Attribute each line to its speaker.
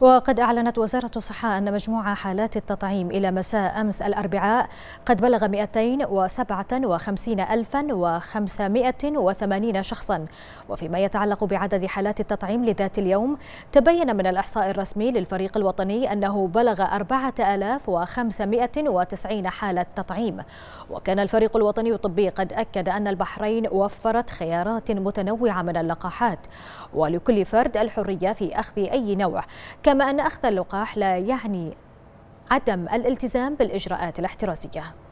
Speaker 1: وقد أعلنت وزارة الصحة أن مجموع حالات التطعيم إلى مساء أمس الأربعاء قد بلغ 257580 شخصا وفيما يتعلق بعدد حالات التطعيم لذات اليوم تبين من الإحصاء الرسمي للفريق الوطني أنه بلغ 4590 حالة تطعيم وكان الفريق الوطني الطبي قد أكد أن البحرين وفرت خيارات متنوعة من اللقاحات ولكل فرد الحرية في أخذ أي نوع كما أن أخذ اللقاح لا يعني عدم الالتزام بالإجراءات الاحترازية